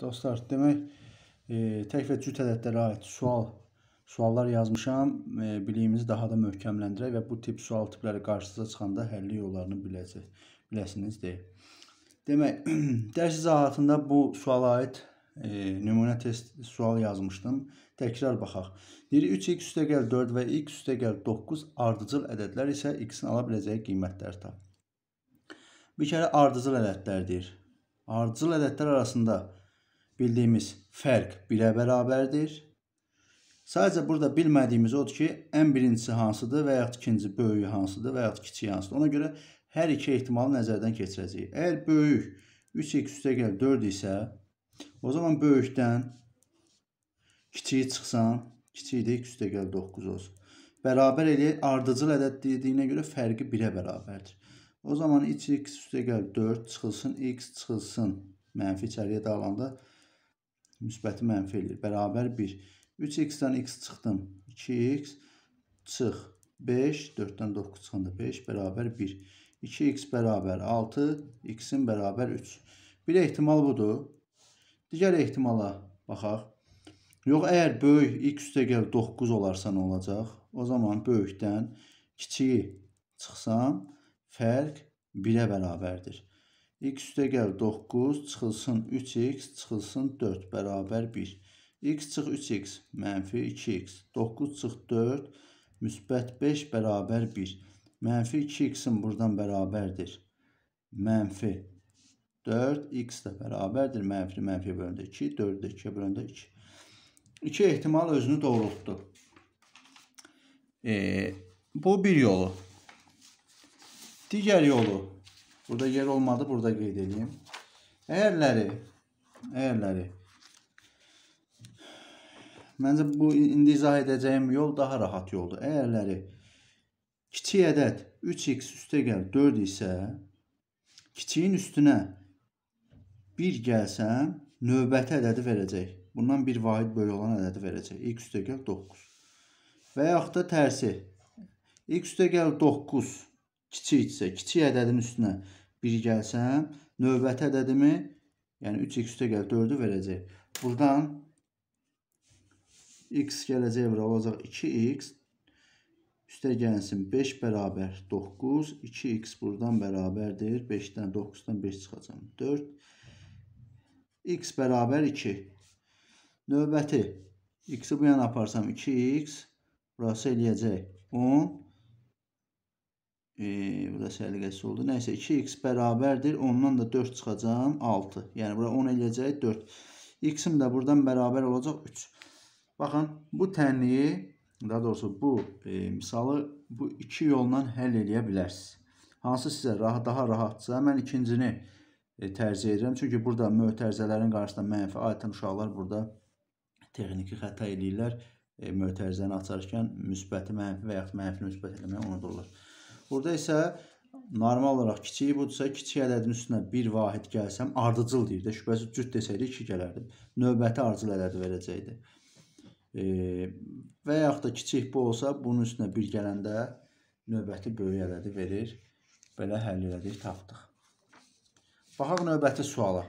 Dostlar, demək e, tək və cüt ədədlərə aid sual suallar yazmışam. E, biliyimizi daha da möhkəmləndirək və bu tip sual tipləri qarşınıza çıxanda həlli yollarını biləcək, biləsiniz deyə. Demək, dərs izahatında bu suala aid e, nümunə test sual yazmışdım. Təkrar baxaq. Deyir 3x üstəgəl 4 və x üstəgəl 9 ardıcıl ədədlər isə x-in ala biləcəyi qiymətləri tap. Bir kərə ardıcıl ədədlərdir. Ardıcıl ədədlər arasında bildiyimiz fərq 1-ə bərabərdir. Sadəcə burada bilmədiyimiz odur ki, ən birincisi hansıdır və yaxud ikinci böyüyü hansıdır və yaxud kiçiyi hansıdır. Ona görə hər iki ehtimalı nəzərdən keçirəcəyik. Əgər böyük 3x üstə gəl 4 isə, o zaman böyükdən kiçiyi çıxsan, kiçiyi də x üstə gəl 9 olsun. Bərabər eləyək, ardıcıl ədəd dediyinə görə fərqi 1-ə bərabərdir. O zaman 3x üstə gəl 4 çıxılsın, x çıxılsın mənfi içəriyə dağılanda 4 müsbəti mənfi eləyir. Bərabər 1. 3x-dən x çıxdım. 2x çıx. 5, 4-dən 9 çıxanda 5, bərabər 1. 2x bərabər 6, x-in bərabər 3. Bir ehtimal budur. Digər ehtimala baxaq. Yox, əgər böyük x üstəgəl 9 olarsa nə olacaq? O zaman böyükdən kiçiyi çıxsam, fərq 1-ə bərabərdir. X üstə gəl 9, çıxılsın 3x, çıxılsın 4, bərabər 1. X çıx 3x, mənfi 2x. 9 çıx 4, müsbət 5, bərabər 1. Mənfi 2x-in buradan bərabərdir. Mənfi 4, x də bərabərdir. Mənfi, mənfi bölündə 2, 4 də 2 bölündə 2. 2 ehtimal özünü doğrultdu. E, bu bir yolu. Digər yolu Burada yer olmadı. Burada qeyd edeyim. Əgərləri, əgərləri. Məncə bu indi izah edəcəyim yol daha rahat yoldur. Əgərləri kiçik ədəd 3x üstə gəl 4 isə kiçiyin üstünə 1 gəlsəm növbəti ədədi verəcək. Bundan bir vahid böyük olan ədədi verəcək. x üstə gəl 9. Və yaxud da tərsi x üstə gəl 9 kiçikdirsə, kiçik ədədin üstünə 1 gəlsəm, növbəti ədədimi, yəni 3x üstə gəl 4-ü verəcək. Buradan x gələcək bura olacaq 2x üstə gəlsin 5 bərabər 9, 2x buradan bərabərdir. 5-dən 9-dan 5 çıxacam. 4 x bərabər 2. Növbəti x-i bu yana aparsam 2x burası eləyəcək 10 e, burada səliqəsi oldu. Nəysə 2x bərabərdir. Ondan da 4 çıxacağam 6. Yəni bura 10 eləyəcək 4. X-im də buradan bərabər olacaq 3. Baxın bu tənliyi daha doğrusu bu e, misalı bu iki yolla həll eləyə bilərsiniz. Hansı sizə rahat, daha rahatsa mən ikincini e, tərcih edirəm. Çünki burada mötərizələrin qarşısında mənfi ayətən uşaqlar burada texniki xəta eləyirlər. E, mötərizəni açarkən müsbəti mənfi və yaxud mənfi müsbət eləməyi unudurlar. Burada isə normal olaraq kiçiyi budursa, kiçik ədədin üstünə bir vahid gəlsəm, ardıcıl deyir də, şübhəsiz cüt desəydi 2 gələrdim. Növbəti ardıcıl ədədi verəcəkdi. E, və yaxud da kiçik bu olsa, bunun üstünə bir gələndə növbəti böyük ədədi verir. Belə həll elədik, tapdıq. Baxaq növbəti suala.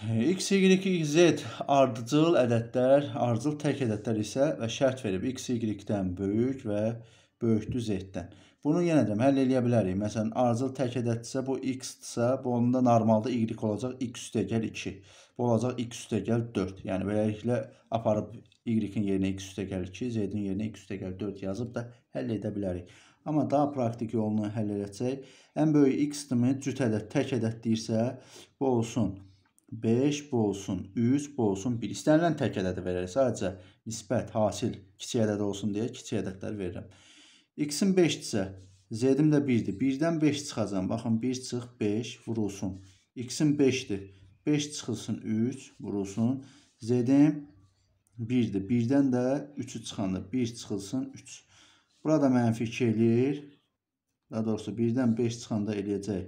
Hə, x, Y, Z ardıcıl ədədlər, ardıcıl tək ədədlər isə və şərt verib X, Y-dən böyük və böyükdür Z-dən. Bunu yenə də həll eləyə bilərik. Məsələn, ardıcıl tək ədəddirsə, bu X-dirsə, bu onda normalda Y olacaq, X üstəgəl 2. Bu olacaq X üstəgəl 4. Yəni, beləliklə aparıb Y-in yerinə X üstəgəl 2, Z-in yerinə X üstəgəl 4 yazıb da həll edə bilərik. Amma daha praktik yolunu həll edəcək. Ən böyük X-dimi cüt ədəd, tək ədəd deyirsə, bu olsun 0. 5 bolsun, 3 bolsun, 1. İstənilən tək ədədi verər. Sadəcə nisbət, hasil kiçik ədəd olsun deyə kiçik ədədlər verirəm. X-in 5-dirsə, Z-im də 1-dir. 1-dən 5 çıxacam. Baxın, 1 çıx, 5 vurulsun. X-in 5-dir. 5 çıxılsın, 3 vurulsun. Z-im 1-dir. 1-dən də 3-ü çıxanda 1 çıxılsın, 3. Burada mənfi 2 eləyir. Daha doğrusu 1-dən 5 çıxanda eləyəcək.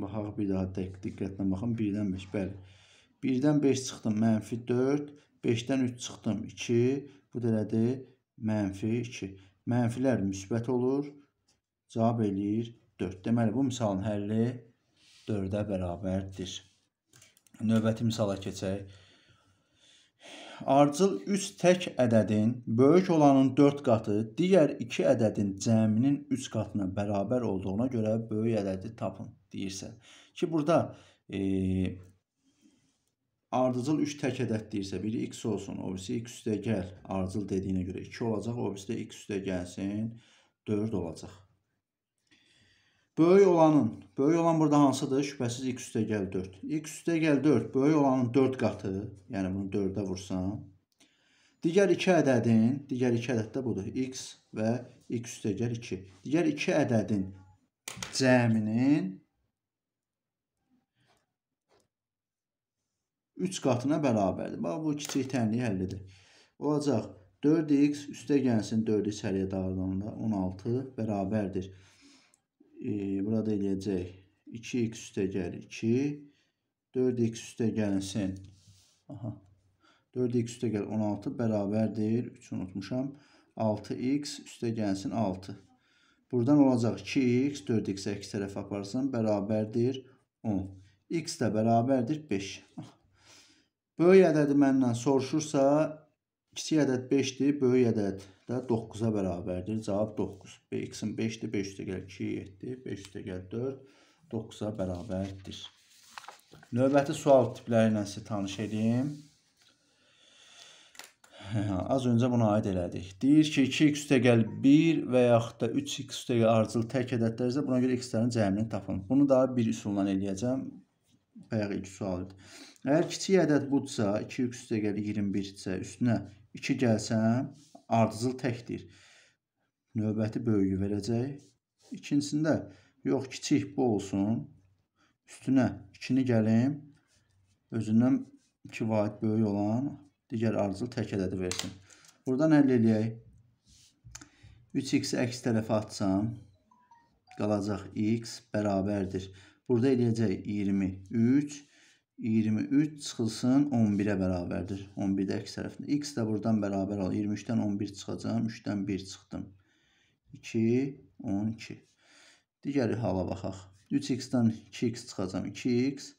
Baxaq bir daha tək diqqətlə baxın. 1-dən 5, bəli. 1-dən 5 çıxdım, mənfi 4. 5-dən 3 çıxdım, 2. Bu da nədir? Mənfi 2. Mənfilər müsbət olur. Cavab eləyir 4. Deməli, bu misalın həlli 4-ə bərabərdir. Növbəti misala keçək arcıl 3 tək ədədin böyük olanın 4 qatı, digər 2 ədədin cəminin 3 qatına bərabər olduğuna görə böyük ədədi tapın deyirsə. Ki burada e, ardıcıl 3 tək ədəd deyirsə, biri x olsun, obisi x üstə gəl, ardıcıl dediyinə görə 2 olacaq, obisi də x üstə gəlsin, 4 olacaq. Böyük olanın, böyük olan burada hansıdır? Şübhəsiz x üstə gəl 4. x üstə gəl 4, böyük olanın 4 qatı, yəni bunu 4-ə vursam. Digər 2 ədədin, digər 2 ədəd də budur. x və x üstə gəl 2. Digər 2 ədədin cəminin 3 qatına bərabərdir. Bax, bu kiçik tənliyi həllidir. Olacaq 4x üstə gəlsin 4x həliyə dağılanda 16 bərabərdir e, burada eləyəcək. 2x üstə gəl 2. 4x üstə gəlsin. Aha. 4x üstə gəl 16 bərabərdir. 3 unutmuşam. 6x üstə gəlsin 6. Buradan olacaq 2x 4x əks tərəfə aparsın. Bərabərdir 10. x də bərabərdir 5. Aha. Böyük ədədi məndən soruşursa, kiçik ədəd 5-dir, böyük ədəd da 9-a bərabərdir. Cavab 9. B-x-in 5-dir, 5 də gəl 2, 7, 5 də gəl 4, 9-a bərabərdir. Növbəti sual tipləri ilə sizə tanış edeyim. Az öncə buna aid elədik. Deyir ki, 2x üstəgəl 1 və yaxud da 3x üstəgəl ardıcıl tək ədədlərsə buna görə x-lərin cəmini tapın. Bunu da bir üsulla eləyəcəm. Bayaq ilk sual idi. Əgər kiçik ədəd budsa, 2x üstəgəl 21 isə üstünə 2 gəlsəm, ardıcıl təkdir. Növbəti böyüyü verəcək. İkincisində yox kiçik bu olsun. Üstünə ikini gəlim. Özündən iki vaid böyük olan digər ardıcıl tək ədədi versin. Buradan həll eləyək. 3x əks tərəfə atsam qalacaq x bərabərdir. Burada eləyəcək 23 23 çıxılsın 11-ə bərabərdir. 11-də x tərəfində. X də buradan bərabər al. 23-dən 11 çıxacam. 3-dən 1 çıxdım. 2, 12. Digəri hala baxaq. 3x-dən 2x çıxacam. 2x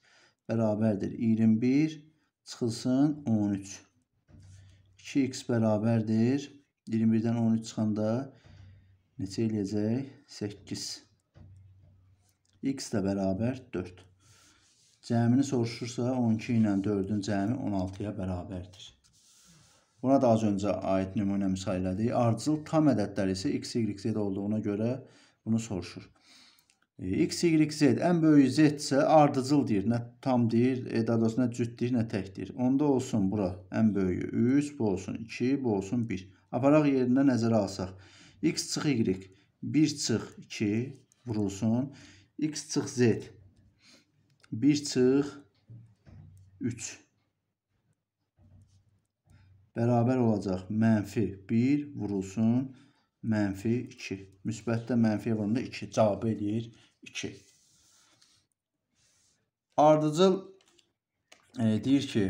bərabərdir. 21 çıxılsın 13. 2x bərabərdir. 21-dən 13 çıxanda neçə eləyəcək? 8. x də bərabər 4. Cəmini soruşursa 12 ilə 4-ün cəmi 16-ya bərabərdir. Buna da az öncə aid nümunə misal elədik. Ardıcıl tam ədədlər isə x, y, z olduğuna görə bunu soruşur. E, x, y, z ən böyük z isə ardıcıl deyir. Nə tam deyir, e, daha doğrusu nə cüt deyir, nə tək deyir. Onda olsun bura ən böyüyü 3, bu olsun 2, bu olsun 1. Aparaq yerinə nəzərə alsaq. x çıx y, 1 çıx 2 vurulsun. x çıx z 1 çıx 3 bərabər olacaq mənfi 1 vurulsun mənfi 2. Müsbətdə mənfiyə vurulanda 2 cavab eləyir 2. Ardıcıl e, deyir ki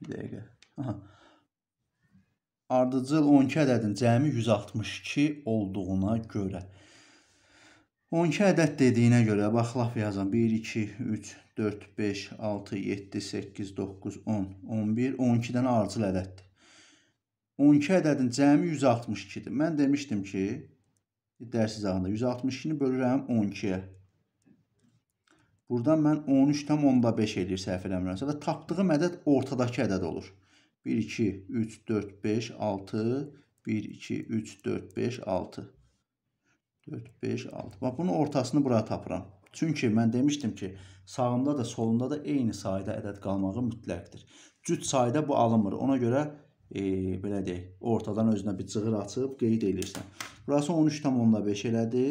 bir dəqiqə. Aha. Ardıcıl 12 ədədin cəmi 162 olduğuna görə 12 ədəd dediyinə görə bax laf yazan 1 2 3 4 5 6 7 8 9 10 11 12 dənə ardıcıl ədəddir. 12 ədədin cəmi 162-dir. Mən demişdim ki, dərs izahında 162-ni bölürəm 12-yə. Buradan mən 13,5 eləyir səhv eləmirəmsə və tapdığım ədəd ortadakı ədəd olur. 1 2 3 4 5 6 1 2 3 4 5 6 4, 5, 6. Bax bunun ortasını buraya tapıram. Çünki mən demişdim ki, sağımda da solumda da eyni sayda ədəd qalmağı mütləqdir. Cüt sayda bu alınmır. Ona görə e, belə deyək, ortadan özünə bir cığır açıb qeyd edirsən. Burası 13,5 elədi.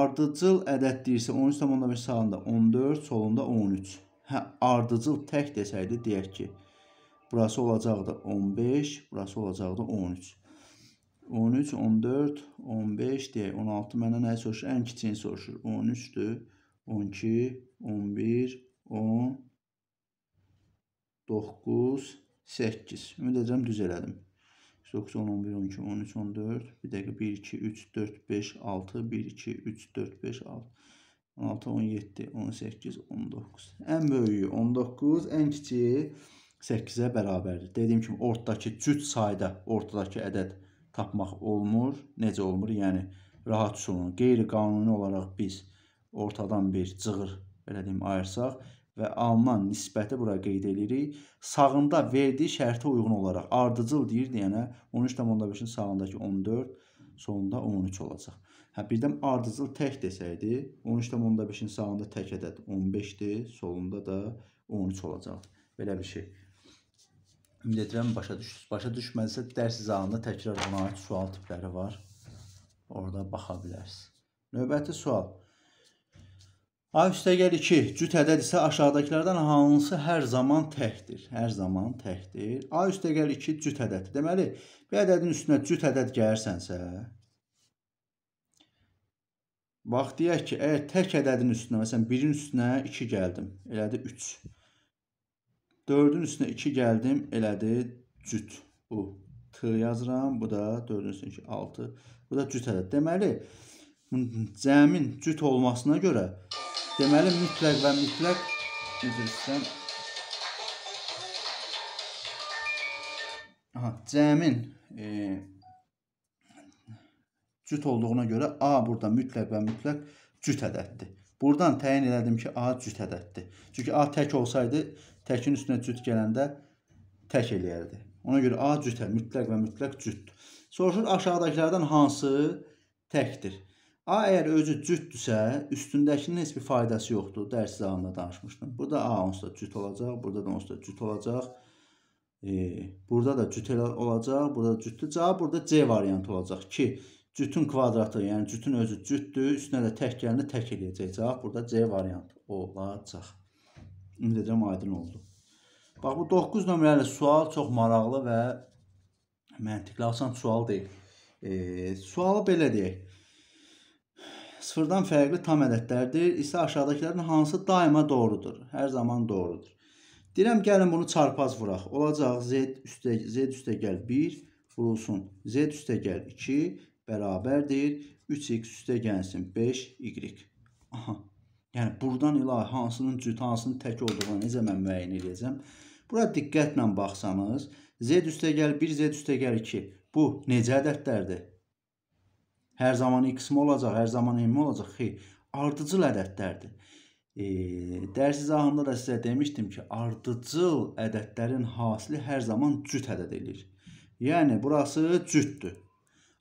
Ardıcıl ədəd deyirsə 13,5 sağında 14, solunda 13. Hə, ardıcıl tək desəydi deyək ki, burası olacaqdı 15, burası olacaqdı 13. 13, 14, 15 deyək. 16 məndən nəyi soruşur? Ən kiçiyini soruşur. 13-dür. 12, 11, 10, 9, 8. Ümid edəcəm, düz elədim. 9, 10, 11, 12, 13, 14. Bir dəqiqə 1, 2, 3, 4, 5, 6. 1, 2, 3, 4, 5, 6. 16, 17, 18, 19. Ən böyüyü 19, ən kiçiyi 8-ə bərabərdir. Dediyim kimi, ortadakı cüt sayda, ortadakı ədəd 19 tapmaq olmur. Necə olmur? Yəni rahat sunu qeyri-qanuni olaraq biz ortadan bir cığır belə deyim ayırsaq və alınan nisbəti bura qeyd edirik. Sağında verdiyi şərtə uyğun olaraq ardıcıl deyir deyənə 13.5-in sağındakı 14, solunda 13 olacaq. Hə birdən ardıcıl tək desəydi 13.5-in sağında tək ədəd 15-dir, solunda da 13 olacaqdı. Belə bir şey. Ümid edirəm başa düşdünüz. Başa düşmədisə dərs zalında təkrar buna aid sual tipləri var. Orada baxa bilərsiniz. Növbəti sual. A üstəgəl 2 cüt ədəd isə aşağıdakılardan hansı hər zaman təkdir? Hər zaman təkdir. A üstəgəl 2 cüt ədəddir. Deməli, bir ədədin üstünə cüt ədəd gəlirsənsə, bax deyək ki, əgər tək ədədin üstünə, məsələn, 1-in üstünə 2 gəldim, elədi 3. 4-ün üstünə 2 gəldim, elədi cüt. Bu t yazıram, bu da 4-ün üstünə 2, 6. Bu da cüt ədəd. Deməli, cəmin cüt olmasına görə, deməli mütləq və mütləq üzr istəyirəm. Aha, cəmin e, cüt olduğuna görə A burada mütləq və mütləq cüt ədəddir. Buradan təyin elədim ki, A cüt ədəddir. Çünki A tək olsaydı Təkin üstünə cüt gələndə tək eləyərdi. Ona görə A cütə, mütləq və mütləq cütdür. Soruşur, aşağıdakilərdən hansı təkdir? A əgər özü cütdürsə, üstündəkinin heç bir faydası yoxdur. Dərs zamanında danışmışdım. Burada A onsuz da cüt olacaq, burada da onsuz da cüt olacaq. E, burada da cüt olacaq, burada da cütdür. Cavab burada C variantı olacaq ki, cütün kvadratı, yəni cütün özü cütdür, üstünə də tək gəlini tək eləyəcək. Cavab burada C variantı olacaq. Ümid edirəm aydın oldu. Bax bu 9 nömrəli sual çox maraqlı və məntiqli asan sual deyil. E, sualı belə deyək. Sıfırdan fərqli tam ədədlərdir. İsa aşağıdakilərin hansı daima doğrudur? Hər zaman doğrudur. Deyirəm, gəlin bunu çarpaz vuraq. Olacaq z üstə, z üstə gəl 1 vurulsun. z üstə gəl 2 bərabərdir. 3x üstə gəlsin 5y. Aha. Yəni burdan ilə hansının cüt, hansının tək olduğunu necə mən müəyyən edəcəm? Bura diqqətlə baxsanız, z üstəgəl 1, z üstəgəl 2. Bu necə ədədlərdir? Hər zaman x-mi olacaq, hər zaman m-mi olacaq? Xeyr, ardıcıl ədədlərdir. E, dərs izahında da sizə demişdim ki, ardıcıl ədədlərin hasili hər zaman cüt ədəd eləyir. Yəni burası cütdür.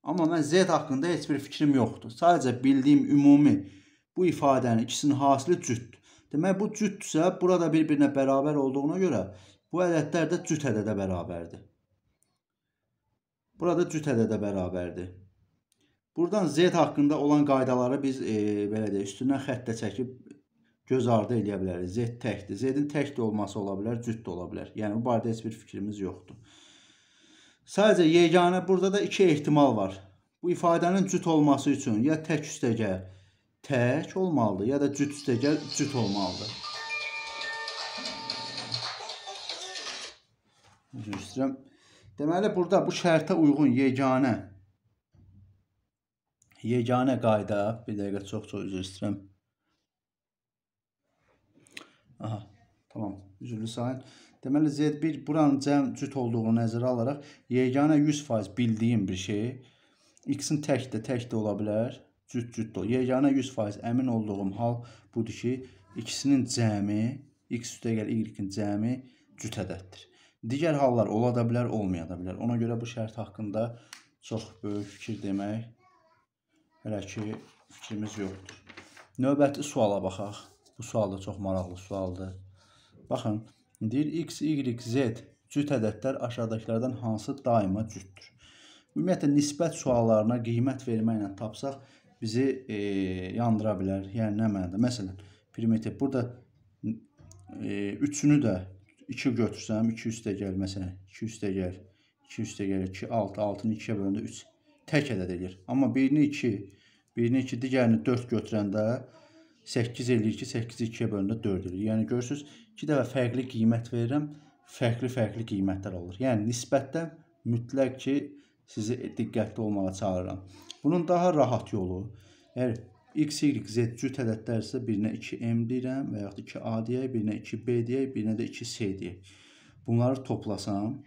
Amma mən z haqqında heç bir fikrim yoxdur. Sadəcə bildiyim ümumi ədədlər bu ifadənin ikisinin hasili cütdür. Demək, bu cütdürsə, burada bir-birinə bərabər olduğuna görə bu ədədlər də cüt ədədə bərabərdir. Burada cüt ədədə bərabərdir. Buradan Z haqqında olan qaydaları biz e, belə deyək, üstündən xəttə çəkib göz ardı eləyə bilərik. Z təkdir. Z-in tək də olması ola bilər, cüt də ola bilər. Yəni, bu barədə heç bir fikrimiz yoxdur. Sadəcə yeganə burada da iki ehtimal var. Bu ifadənin cüt olması üçün ya tək üstəgə, tək olmalıdır ya da cüt üstəgəl cüt olmalıdır. Üzr istəyirəm. Deməli burada bu şərtə uyğun yeganə yeganə qayda, bir dəqiqə çox-çox üzr istəyirəm. Aha, tamam. Üzrlü sayın. Deməli Z1 buranın cəm cüt olduğunu nəzərə alaraq yeganə 100% bildiyim bir şey. X-in tək də tək də ola bilər cüt-cütdür. Yeganə 100% əmin olduğum hal budur ki, ikisinin cəmi x üstəgəl y-in cəmi cüt ədəddir. Digər hallar ola da bilər, olmaya da bilər. Ona görə bu şərt haqqında çox böyük fikir demək hələ ki fikrimiz yoxdur. Növbəti suala baxaq. Bu sual da çox maraqlı sualdır. Baxın, deyir x, y, z cüt ədədlər aşağıdakilərdən hansı daima cütdür? Ümumiyyətlə nisbət suallarına qiymət verməklə tapsaq, bizi e, yandıra bilər, yəni nə mənada. Məsələn, primitiv burada e, üçünü də 2 götürsəm 2 üstə gəl məsələn 2 üstə gəl 2 üstə gəl 2 6 6-nı 2-yə böləndə 3 tək ədəd eləyir. Amma birini 2, birini 2, digərini 4 götürəndə 8 eləyir ki, 8-i 2-yə böləndə 4 eləyir. Yəni görürsüz, 2 dəfə fərqli qiymət verirəm, fərqli-fərqli qiymətlər olur. Yəni nisbətdə mütləq ki, sizi diqqətli olmağa çağırıram. Bunun daha rahat yolu, əgər x, y, z cüt ədədlərsə birinə 2m deyirəm və yaxud 2a deyək, birinə 2b deyək, birinə də 2c deyək. Bunları toplasam,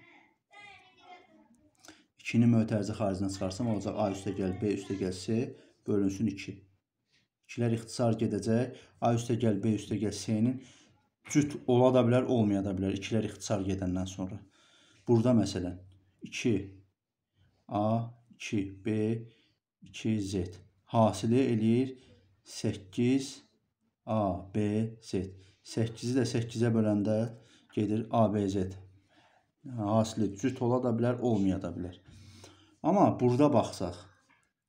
2-ni mötərizə xaricinə çıxarsam, olacaq a üstə gəl, b üstə gəl, c bölünsün 2. 2-lər ixtisar gedəcək, a üstə gəl, b üstə gəl, c-nin cüt ola da bilər, olmaya da bilər 2-lər ixtisar gedəndən sonra. Burada məsələn 2 A2, B2Z. Hasili eləyir 8 ABZ. 8-i də 8-ə böləndə gedir ABZ. Hasili cüt ola da bilər, olmaya da bilər. Amma burada baxsaq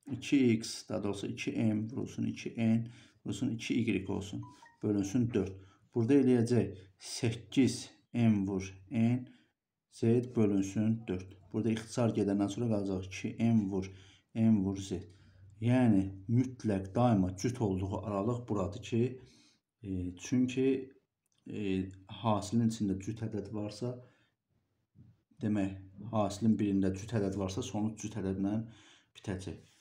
2x, daha doğrusu 2m vurulsun 2n vurulsun 2y olsun. Bölünsün 4. Burada eləyəcək 8m vur n Z bölünsün 4. Burada ixtisar gedəndən sonra qalacaq 2M vur, M vur Z. Yəni, mütləq daima cüt olduğu aralıq buradır ki, e, çünki e, hasilin içində cüt ədəd varsa, demək, hasilin birində cüt ədəd varsa, sonuç cüt ədədlə bitəcək.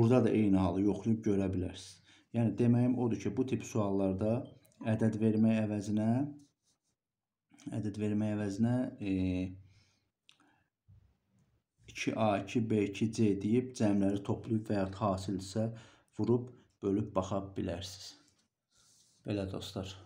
Burada da eyni halı yoxlayıb görə bilərsiniz. Yəni, deməyim odur ki, bu tip suallarda ədəd vermək əvəzinə ədəd vermək əvəzinə e, 2A2, B2C deyib cəmləri toplayıb və yaxud hasil isə vurub bölüb baxa bilərsiniz. Belə dostlar.